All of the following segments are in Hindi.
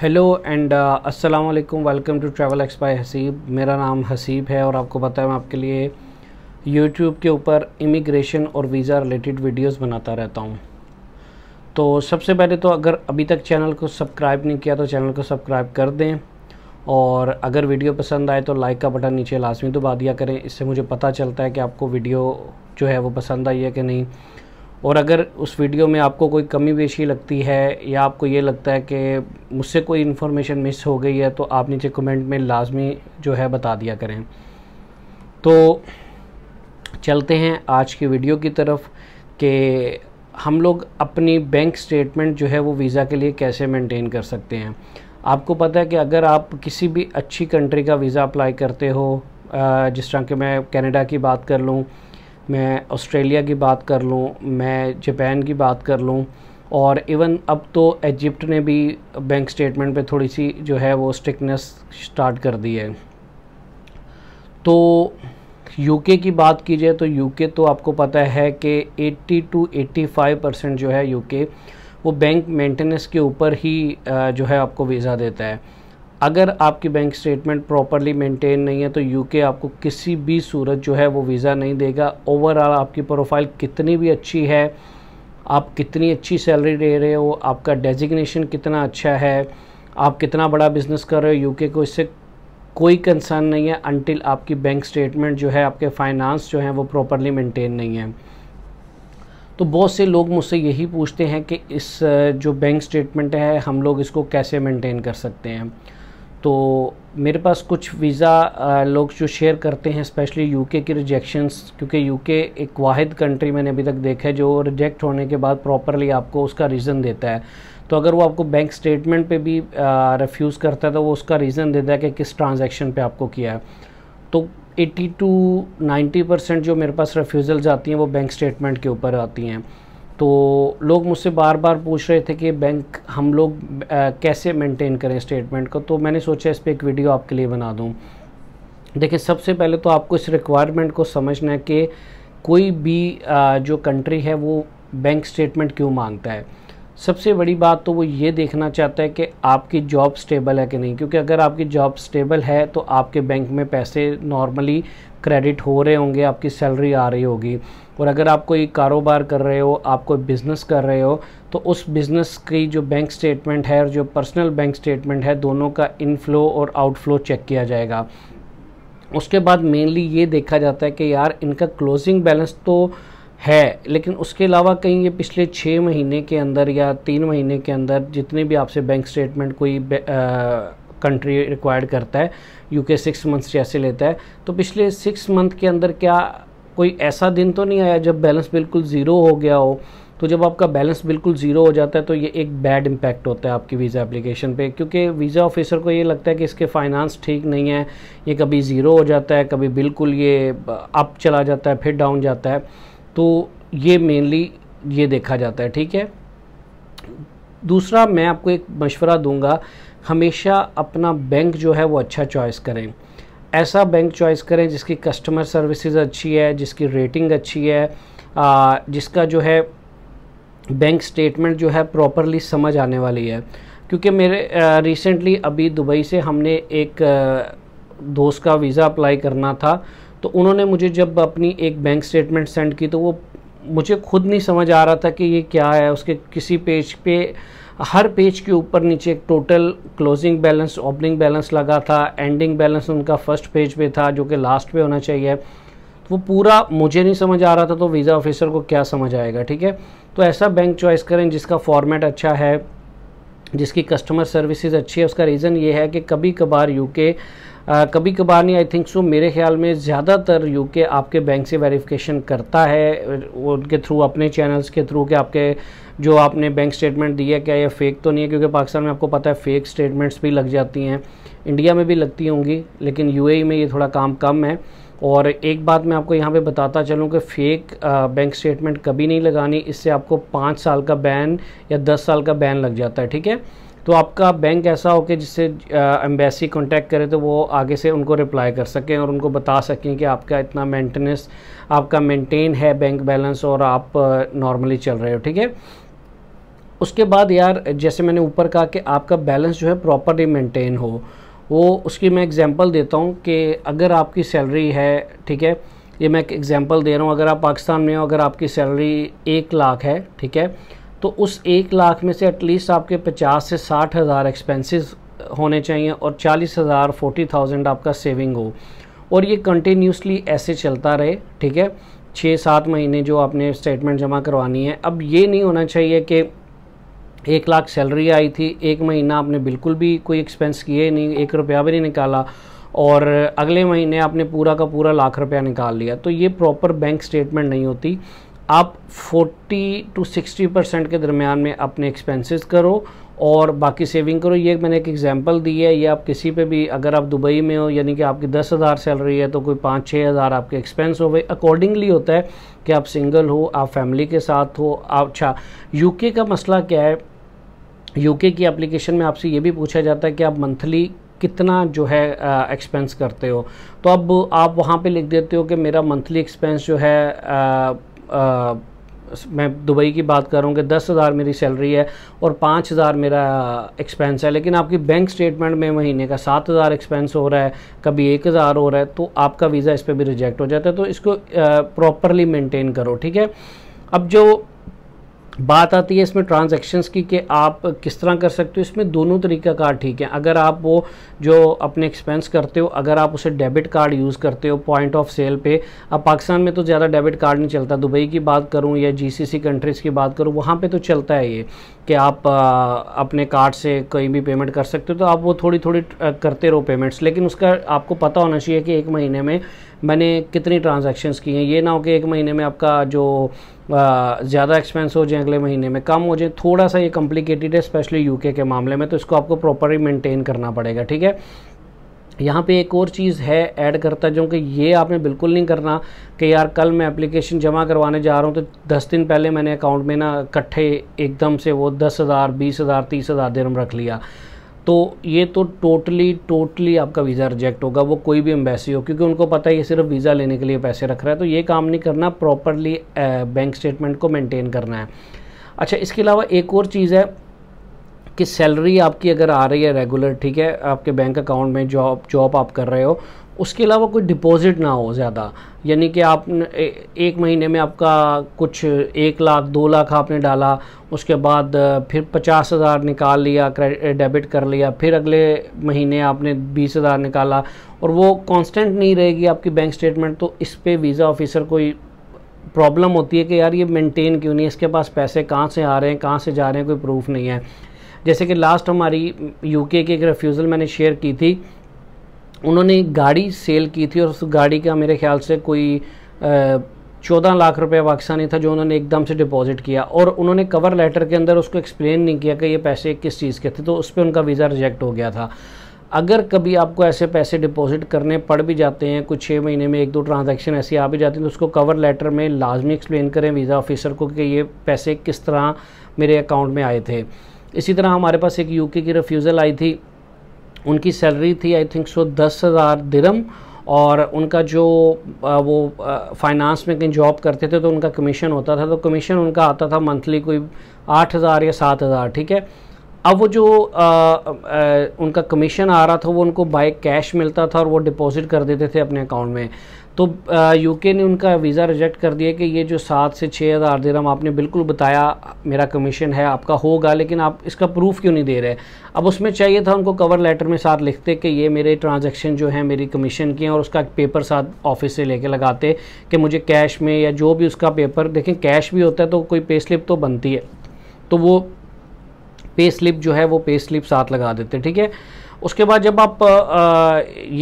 हेलो एंड अस्सलाम वालेकुम welcome to travel X by Haseeb मेरा नाम हसीब है और आपको पता है मैं आपके लिए यूट्यूब के ऊपर इमिग्रेशन और वीज़ा रिलेटेड वीडियोस बनाता रहता हूँ तो सबसे पहले तो अगर अभी तक चैनल को सब्सक्राइब नहीं किया तो चैनल को सब्सक्राइब कर दें और अगर वीडियो पसंद आए तो लाइक का बटन नीचे लाजमी दबा दिया करें इससे मुझे पता चलता है कि आपको वीडियो जो है वो पसंद आई है कि नहीं और अगर उस वीडियो में आपको कोई कमी बेशी लगती है या आपको ये लगता है कि मुझसे कोई इन्फॉर्मेशन मिस हो गई है तो आप नीचे कमेंट में लाजमी जो है बता दिया करें तो चलते हैं आज की वीडियो की तरफ कि हम लोग अपनी बैंक स्टेटमेंट जो है वो वीज़ा के लिए कैसे मेंटेन कर सकते हैं आपको पता है कि अगर आप किसी भी अच्छी कंट्री का वीज़ा अप्लाई करते हो जिस तरह के मैं कनाडा की बात कर लूँ मैं ऑस्ट्रेलिया की बात कर लूँ मैं जापान की बात कर लूँ और इवन अब तो इजिप्ट ने भी बैंक स्टेटमेंट पे थोड़ी सी जो है वो स्ट्रिकनेस स्टार्ट कर दी है तो यूके की बात की जाए तो यूके तो आपको पता है कि 80 टू 85 परसेंट जो है यूके वो बैंक मेंटेनेंस के ऊपर ही जो है आपको वीज़ा देता है अगर आपकी बैंक स्टेटमेंट प्रॉपरली मेंटेन नहीं है तो यूके आपको किसी भी सूरत जो है वो वीज़ा नहीं देगा ओवरऑल आपकी प्रोफाइल कितनी भी अच्छी है आप कितनी अच्छी सैलरी दे रहे हो आपका डेजिग्नेशन कितना अच्छा है आप कितना बड़ा बिजनेस कर रहे हो यूके को इससे कोई कंसर्न नहीं है अनटिल आपकी बैंक स्टेटमेंट जो है आपके फाइनेंस जो है वो प्रॉपरली मेंटेन नहीं है तो बहुत से लोग मुझसे यही पूछते हैं कि इस जो बैंक स्टेटमेंट है हम लोग इसको कैसे मेंटेन कर सकते हैं तो मेरे पास कुछ वीज़ा लोग जो शेयर करते हैं स्पेशली यूके की रिजेक्शंस क्योंकि यूके एक वाहिद कंट्री मैंने अभी तक देखा है जो रिजेक्ट होने के बाद प्रॉपरली आपको उसका रीज़न देता है तो अगर वो आपको बैंक स्टेटमेंट पे भी रिफ्यूज़ करता है तो वो उसका रीज़न देता है कि किस ट्रांजेक्शन पर आपको किया है तो 80 टू 90 परसेंट जो मेरे पास रिफ्यूज़ल्स आती हैं वो बैंक स्टेटमेंट के ऊपर आती हैं तो लोग मुझसे बार बार पूछ रहे थे कि बैंक हम लोग कैसे मेंटेन करें स्टेटमेंट को तो मैंने सोचा इस पर एक वीडियो आपके लिए बना दूँ देखिए सबसे पहले तो आपको इस रिक्वायरमेंट को समझना है कि कोई भी जो कंट्री है वो बैंक स्टेटमेंट क्यों मांगता है सबसे बड़ी बात तो वो ये देखना चाहता है कि आपकी जॉब स्टेबल है कि नहीं क्योंकि अगर आपकी जॉब स्टेबल है तो आपके बैंक में पैसे नॉर्मली क्रेडिट हो रहे होंगे आपकी सैलरी आ रही होगी और अगर आप कोई कारोबार कर रहे हो आप कोई बिज़नेस कर रहे हो तो उस बिज़नेस की जो बैंक स्टेटमेंट है और जो पर्सनल बैंक स्टेटमेंट है दोनों का इनफ्लो और आउटफ्लो चेक किया जाएगा उसके बाद मेनली ये देखा जाता है कि यार इनका क्लोजिंग बैलेंस तो है लेकिन उसके अलावा कहीं ये पिछले छः महीने के अंदर या तीन महीने के अंदर जितने भी आपसे बैंक स्टेटमेंट कोई कंट्री रिक्वायर्ड करता है यूके सिक्स मंथ्स जैसे लेता है तो पिछले सिक्स मंथ के अंदर क्या कोई ऐसा दिन तो नहीं आया जब बैलेंस बिल्कुल ज़ीरो हो गया हो तो जब आपका बैलेंस बिल्कुल ज़ीरो हो जाता है तो ये एक बैड इम्पैक्ट होता है आपकी वीज़ा एप्लीकेशन पे क्योंकि वीज़ा ऑफिसर को ये लगता है कि इसके फाइनेंस ठीक नहीं है ये कभी ज़ीरो हो जाता है कभी बिल्कुल ये अप चला जाता है फिर डाउन जाता है तो ये मेनली ये देखा जाता है ठीक है दूसरा मैं आपको एक मशवरा दूंगा हमेशा अपना बैंक जो है वो अच्छा चॉइस करें ऐसा बैंक चॉइस करें जिसकी कस्टमर सर्विसेज अच्छी है जिसकी रेटिंग अच्छी है आ, जिसका जो है बैंक स्टेटमेंट जो है प्रॉपरली समझ आने वाली है क्योंकि मेरे रिसेंटली अभी दुबई से हमने एक आ, दोस्त का वीज़ा अप्लाई करना था तो उन्होंने मुझे जब अपनी एक बैंक स्टेटमेंट सेंड की तो वो मुझे खुद नहीं समझ आ रहा था कि ये क्या है उसके किसी पेज पे हर पेज के ऊपर नीचे एक total closing balance opening balance लगा था एंडिंग बैलेंस उनका फर्स्ट पेज पे था जो कि लास्ट पे होना चाहिए तो वो पूरा मुझे नहीं समझ आ रहा था तो वीज़ा ऑफिसर को क्या समझ आएगा ठीक है तो ऐसा बैंक चॉइस करें जिसका फॉर्मेट अच्छा है जिसकी कस्टमर सर्विसेज अच्छी है उसका रीज़न ये है कि कभी कभार यूके आ, कभी कभार नहीं आई थिंक सो मेरे ख्याल में ज़्यादातर यूके आपके बैंक से वेरिफिकेशन करता है उनके थ्रू अपने चैनल्स के थ्रू कि आपके जो आपने बैंक स्टेटमेंट दी है क्या ये फ़ेक तो नहीं है क्योंकि पाकिस्तान में आपको पता है फ़ेक स्टेटमेंट्स भी लग जाती हैं इंडिया में भी लगती होंगी लेकिन यू e में ये थोड़ा काम कम है और एक बात मैं आपको यहाँ पे बताता चलूँ कि फ़ेक बैंक स्टेटमेंट कभी नहीं लगानी इससे आपको पाँच साल का बैन या दस साल का बैन लग जाता है ठीक है तो आपका बैंक ऐसा हो कि जिससे एम्बेसी कांटेक्ट करे तो वो आगे से उनको रिप्लाई कर सकें और उनको बता सकें कि आपका इतना मेंटेनेंस आपका मेंटेन है बैंक बैलेंस और आप नॉर्मली चल रहे हो ठीक है उसके बाद यार जैसे मैंने ऊपर कहा कि आपका बैलेंस जो है प्रॉपरली मेंटेन हो वो उसकी मैं एग्ज़ाम्पल देता हूँ कि अगर आपकी सैलरी है ठीक है ये मैं एक एग्ज़ाम्पल दे रहा हूँ अगर आप पाकिस्तान में हो अगर आपकी सैलरी एक लाख है ठीक है तो उस एक लाख में से एटलीस्ट आपके पचास से साठ हज़ार एक्सपेंसेस होने चाहिए और चालीस हज़ार फोर्टी थाउजेंड आपका सेविंग हो और ये कंटिन्यूसली ऐसे चलता रहे ठीक है छः सात महीने जो आपने स्टेटमेंट जमा करवानी है अब ये नहीं होना चाहिए कि एक लाख सैलरी आई थी एक महीना आपने बिल्कुल भी कोई एक्सपेंस किए नहीं एक रुपया भी नहीं निकाला और अगले महीने आपने पूरा का पूरा लाख रुपया निकाल लिया तो ये प्रॉपर बैंक स्टेटमेंट नहीं होती आप 40 टू 60 परसेंट के दरमियान में अपने एक्सपेंसेस करो और बाकी सेविंग करो ये मैंने एक एग्जांपल दी है ये आप किसी पे भी अगर आप दुबई में हो यानी कि आपकी दस हज़ार सैलरी है तो कोई पाँच छः हज़ार आपके एक्सपेंस हो गए अकॉर्डिंगली होता है कि आप सिंगल हो आप फैमिली के साथ हो आप अच्छा यूके का मसला क्या है यूके की एप्लीकेशन में आपसे ये भी पूछा जाता है कि आप मंथली कितना जो है एक्सपेंस करते हो तो अब आप वहाँ पे लिख देते हो कि मेरा मंथली एक्सपेंस जो है आ, मैं दुबई की बात करूँ कि दस हज़ार मेरी सैलरी है और पाँच हज़ार मेरा एक्सपेंस है लेकिन आपकी बैंक स्टेटमेंट में महीने का सात हज़ार एक्सपेंस हो रहा है कभी एक हज़ार हो रहा है तो आपका वीज़ा इस पर भी रिजेक्ट हो जाता है तो इसको प्रॉपरली मेंटेन करो ठीक है अब जो बात आती है इसमें ट्रांजैक्शंस की कि आप किस तरह कर सकते हो इसमें दोनों तरीका कार्ड ठीक है अगर आप वो जो अपने एक्सपेंस करते हो अगर आप उसे डेबिट कार्ड यूज़ करते हो पॉइंट ऑफ सेल पे अब पाकिस्तान में तो ज़्यादा डेबिट कार्ड नहीं चलता दुबई की बात करूँ या जीसीसी कंट्रीज़ की बात करूँ वहाँ पर तो चलता है ये कि आप अपने कार्ड से कहीं भी पेमेंट कर सकते हो तो आप वो थोड़ी थोड़ी करते रहो पेमेंट्स लेकिन उसका आपको पता होना चाहिए कि एक महीने में मैंने कितनी ट्रांजैक्शंस की हैं ये ना हो कि एक महीने में आपका जो ज़्यादा एक्सपेंस हो जाए अगले महीने में कम हो जाए थोड़ा सा ये कॉम्प्लिकेटेड है स्पेशली यूके के मामले में तो इसको आपको प्रॉपरली मेंटेन करना पड़ेगा ठीक है यहाँ पे एक और चीज़ है ऐड करता जो कि ये आपने बिल्कुल नहीं करना कि यार कल मैं एप्लीकेशन जमा करवाने जा रहा हूँ तो दस दिन पहले मैंने अकाउंट में ना इकट्ठे एकदम से वो दस हज़ार बीस हज़ार तीस हज़ार दिरम रख लिया तो ये तो टोटली टोटली आपका वीज़ा रिजेक्ट होगा वो कोई भी एम्बेसी हो क्योंकि उनको पता है ये सिर्फ वीज़ा लेने के लिए पैसे रख रहा है तो ये काम नहीं करना प्रॉपरली बैंक स्टेटमेंट को मेंटेन करना है अच्छा इसके अलावा एक और चीज़ है आपकी सैलरी आपकी अगर आ रही है रेगुलर ठीक है आपके बैंक अकाउंट में जॉब जॉब आप कर रहे हो उसके अलावा कोई डिपॉजिट ना हो ज़्यादा यानी कि आप एक महीने में आपका कुछ एक लाख दो लाख आपने डाला उसके बाद फिर पचास हज़ार निकाल लिया डेबिट कर लिया फिर अगले महीने आपने बीस हज़ार निकाला और वो कांस्टेंट नहीं रहेगी आपकी बैंक स्टेटमेंट तो इस पर वीज़ा ऑफिसर कोई प्रॉब्लम होती है कि यार ये मेंटेन क्यों नहीं इसके पास पैसे कहाँ से आ रहे हैं कहाँ से जा रहे हैं कोई प्रूफ नहीं है जैसे कि लास्ट हमारी यूके के एक रेफ्यूज़ल मैंने शेयर की थी उन्होंने गाड़ी सेल की थी और उस गाड़ी का मेरे ख्याल से कोई चौदह लाख रुपए पाकिस्तानी था जो उन्होंने एकदम से डिपॉजिट किया और उन्होंने कवर लेटर के अंदर उसको एक्सप्लेन नहीं किया कि ये पैसे किस चीज़ के थे तो उस पर उनका वीज़ा रिजेक्ट हो गया था अगर कभी आपको ऐसे पैसे डिपॉजिट करने पड़ भी जाते हैं कुछ छः महीने में एक दो ट्रांजैक्शन ऐसी आ भी जाती हैं तो उसको कवर लेटर में लाजमी एक्सप्लेन करें वीज़ा ऑफिसर को कि ये पैसे किस तरह मेरे अकाउंट में आए थे इसी तरह हमारे पास एक यूके की रिफ्यूज़ल आई थी उनकी सैलरी थी आई थिंक सो दस हज़ार दिरम और उनका जो आ, वो फाइनेंस में कहीं जॉब करते थे तो उनका कमीशन होता था तो कमीशन उनका आता था मंथली कोई आठ हज़ार या सात हज़ार ठीक है अब वो जो आ, आ, उनका कमीशन आ रहा था वो उनको बाय कैश मिलता था और वो डिपॉजिट कर देते थे अपने अकाउंट में तो यूके ने उनका वीज़ा रिजेक्ट कर दिया कि ये जो सात से छः हज़ार हम आपने बिल्कुल बताया मेरा कमीशन है आपका होगा लेकिन आप इसका प्रूफ क्यों नहीं दे रहे अब उसमें चाहिए था उनको कवर लेटर में साथ लिखते कि ये मेरे ट्रांजेक्शन जो है मेरी कमीशन की हैं और उसका पेपर साथ ऑफिस से लेके लगाते कि मुझे कैश में या जो भी उसका पेपर देखें कैश भी होता है तो कोई पे स्लिप तो बनती है तो वो पे स्लिप जो है वो पे स्लिप साथ लगा देते ठीक है उसके बाद जब आप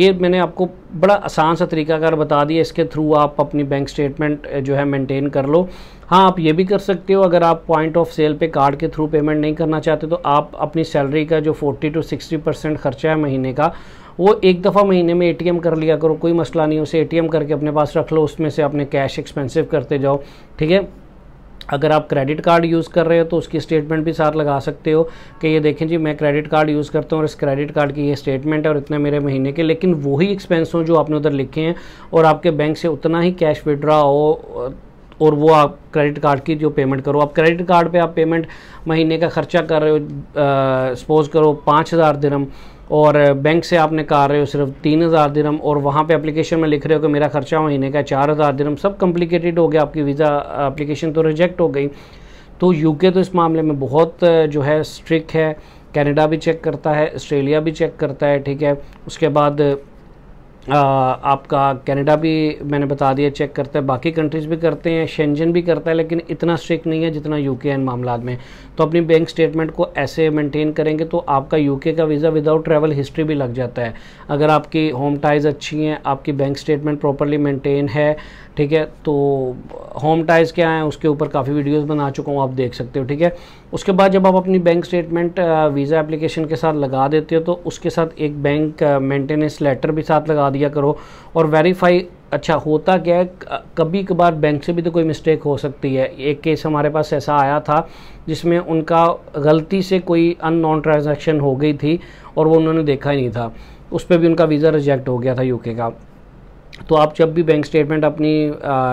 ये मैंने आपको बड़ा आसान सा तरीकाकार बता दिया इसके थ्रू आप अपनी बैंक स्टेटमेंट जो है मेंटेन कर लो हाँ आप ये भी कर सकते हो अगर आप पॉइंट ऑफ सेल पे कार्ड के थ्रू पेमेंट नहीं करना चाहते तो आप अपनी सैलरी का जो 40 टू 60 परसेंट खर्चा है महीने का वो एक दफ़ा महीने में एटीएम कर लिया करो कोई मसला नहीं उसे एटीएम करके अपने पास रख लो उसमें से अपने कैश एक्सपेंसिव करते जाओ ठीक है अगर आप क्रेडिट कार्ड यूज़ कर रहे हो तो उसकी स्टेटमेंट भी साथ लगा सकते हो कि ये देखें जी मैं क्रेडिट कार्ड यूज़ करता हूँ और इस क्रेडिट कार्ड की ये स्टेटमेंट है और इतने मेरे महीने के लेकिन वही एक्सपेंस हों जो आपने उधर लिखे हैं और आपके बैंक से उतना ही कैश विड्रा हो और वो आप क्रेडिट कार्ड की जो पेमेंट करो आप क्रेडिट कार्ड पे आप पेमेंट महीने का खर्चा कर रहे हो सपोज़ करो पाँच हज़ार और बैंक से आपने निकाल रहे हो सिर्फ तीन हज़ार दिरम और वहाँ पे एप्लीकेशन में लिख रहे हो कि मेरा ख़र्चा महीने का चार हज़ार दिरम सब कम्प्लिकेटेड हो गया आपकी वीज़ा एप्लीकेशन तो रिजेक्ट हो गई तो यूके तो इस मामले में बहुत जो है स्ट्रिक्ट है कनाडा भी चेक करता है ऑस्ट्रेलिया भी चेक करता है ठीक है उसके बाद आ, आपका कनाडा भी मैंने बता दिया चेक करता है बाकी कंट्रीज़ भी करते हैं शेंजन भी करता है लेकिन इतना स्ट्रिक्ट नहीं है जितना यूके के इन मामला में तो अपनी बैंक स्टेटमेंट को ऐसे मेंटेन करेंगे तो आपका यूके का वीज़ा विदाउट ट्रैवल हिस्ट्री भी लग जाता है अगर आपकी होम टाइज अच्छी हैं आपकी बैंक स्टेटमेंट प्रॉपरली मेंटेन है ठीक है तो होम टाइज क्या है उसके ऊपर काफ़ी वीडियोस बना चुका हूँ आप देख सकते हो ठीक है उसके बाद जब आप अपनी बैंक स्टेटमेंट वीज़ा एप्लीकेशन के साथ लगा देते हो तो उसके साथ एक बैंक मेंटेनेंस लेटर भी साथ लगा दिया करो और वेरीफाई अच्छा होता क्या है कभी कभार बैंक से भी तो कोई मिस्टेक हो सकती है एक केस हमारे पास ऐसा आया था जिसमें उनका गलती से कोई अन नॉन ट्रांजेक्शन हो गई थी और वो उन्होंने देखा ही नहीं था उस पर भी उनका वीज़ा रिजेक्ट हो गया था यूके का तो आप जब भी बैंक स्टेटमेंट अपनी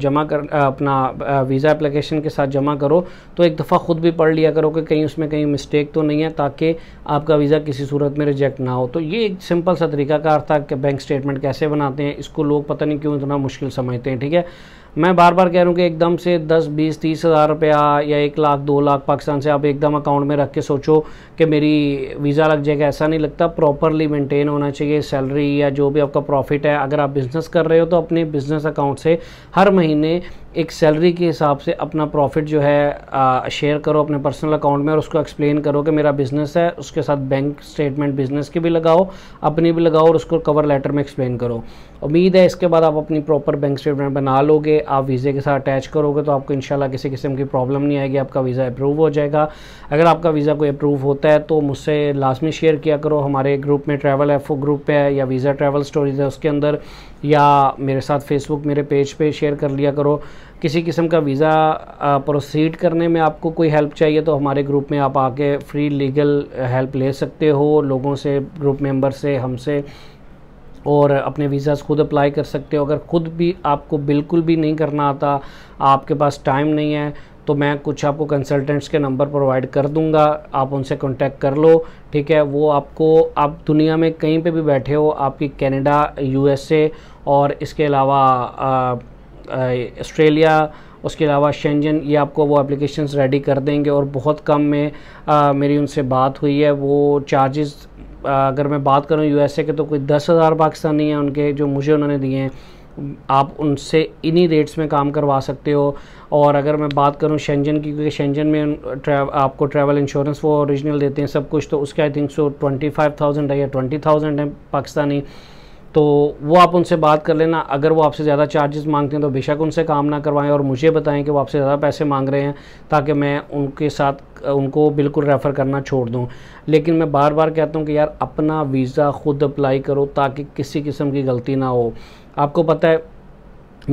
जमा कर अपना वीज़ा एप्लीकेशन के साथ जमा करो तो एक दफ़ा ख़ुद भी पढ़ लिया करो कि कहीं उसमें कहीं मिस्टेक तो नहीं है ताकि आपका वीज़ा किसी सूरत में रिजेक्ट ना हो तो ये एक सिंपल सा तरीकाकार था कि बैंक स्टेटमेंट कैसे बनाते हैं इसको लोग पता नहीं क्यों इतना मुश्किल समझते हैं ठीक है मैं बार बार कह रहा हूँ कि एकदम से दस बीस तीस हज़ार रुपया या एक लाख दो लाख पाकिस्तान से आप एकदम अकाउंट में रख के सोचो कि मेरी वीज़ा लग जाएगा ऐसा नहीं लगता प्रॉपरली मेंटेन होना चाहिए सैलरी या जो भी आपका प्रॉफिट है अगर आप बिज़नेस कर रहे हो तो अपने बिज़नेस अकाउंट से हर महीने एक सैलरी के हिसाब से अपना प्रॉफिट जो है शेयर करो अपने पर्सनल अकाउंट में और उसको एक्सप्लेन करो कि मेरा बिजनेस है उसके साथ बैंक स्टेटमेंट बिजनेस की भी लगाओ अपनी भी लगाओ और उसको कवर लेटर में एक्सप्लेन करो उम्मीद है इसके बाद आप अपनी प्रॉपर बैंक स्टेटमेंट बना लोगे आप वीज़े के साथ अटैच करोगे तो आपको इनशाला किसी किस्म की प्रॉब्लम नहीं आएगी आपका वीज़ा अप्रूव हो जाएगा अगर आपका वीज़ा कोई अप्रूव होता है तो मुझसे लास्ट में शेयर किया करो हमारे ग्रुप में ट्रैवल एफ ग्रुप पे है या वीज़ा ट्रैवल स्टोरीज है उसके अंदर या मेरे साथ फेसबुक मेरे पेज पे शेयर कर लिया करो किसी किस्म का वीज़ा प्रोसीड करने में आपको कोई हेल्प चाहिए तो हमारे ग्रुप में आप आके फ्री लीगल हेल्प ले सकते हो लोगों से ग्रुप मेंबर से हमसे और अपने वीज़ाज़ खुद अप्लाई कर सकते हो अगर ख़ुद भी आपको बिल्कुल भी नहीं करना आता आपके पास टाइम नहीं है तो मैं कुछ आपको कंसल्टेंट्स के नंबर प्रोवाइड कर दूंगा आप उनसे कांटेक्ट कर लो ठीक है वो आपको आप दुनिया में कहीं पे भी बैठे हो आपकी कनाडा यूएसए और इसके अलावा ऑस्ट्रेलिया उसके अलावा शेंजन ये आपको वो एप्लीकेशंस रेडी कर देंगे और बहुत कम में आ, मेरी उनसे बात हुई है वो चार्जेस अगर मैं बात करूँ यूएसए के तो कोई दस हज़ार पाकिस्तानी हैं उनके जो मुझे उन्होंने दिए हैं आप उनसे इन्हीं रेट्स में काम करवा सकते हो और अगर मैं बात करूं शेंजन की क्योंकि शेंजन में ट्रैव, आपको ट्रैवल इंश्योरेंस वो ओरिजिनल देते हैं सब कुछ तो उसके I think so twenty five thousand है या ट्वेंटी थाउजेंड है पाकिस्तानी तो वो आप उनसे बात कर लेना अगर वो आपसे ज़्यादा चार्जेस मांगते हैं तो बेशक उनसे काम ना करवाएं और मुझे बताएं कि वो आपसे ज़्यादा पैसे मांग रहे हैं ताकि मैं उनके साथ उनको बिल्कुल रेफ़र करना छोड़ दूं लेकिन मैं बार बार कहता हूं कि यार अपना वीज़ा ख़ुद अप्लाई करो ताकि किसी किस्म की गलती ना हो आपको पता है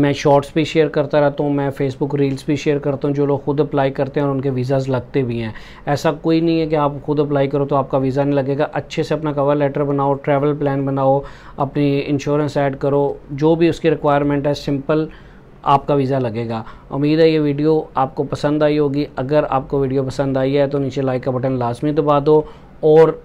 मैं शॉर्ट्स भी शेयर करता रहता हूँ मैं फेसबुक रील्स भी शेयर करता हूँ जो लोग खुद अप्लाई करते हैं और उनके वीज़ाज़ लगते भी हैं ऐसा कोई नहीं है कि आप खुद अप्लाई करो तो आपका वीज़ा नहीं लगेगा अच्छे से अपना कवर लेटर बनाओ ट्रैवल प्लान बनाओ अपनी इंश्योरेंस ऐड करो जो भी उसकी रिक्वायरमेंट है सिंपल आपका वीज़ा लगेगा उम्मीद है ये वीडियो आपको पसंद आई होगी अगर आपको वीडियो पसंद आई है तो नीचे लाइक का बटन लाजमी दबा दो और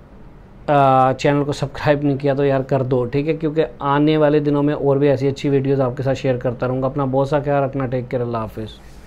चैनल को सब्सक्राइब नहीं किया तो यार कर दो ठीक है क्योंकि आने वाले दिनों में और भी ऐसी अच्छी वीडियोज़ आपके साथ शेयर करता रहूँगा अपना बहुत सा ख्याल रखना टेक केयर अल्लाह हाफिज़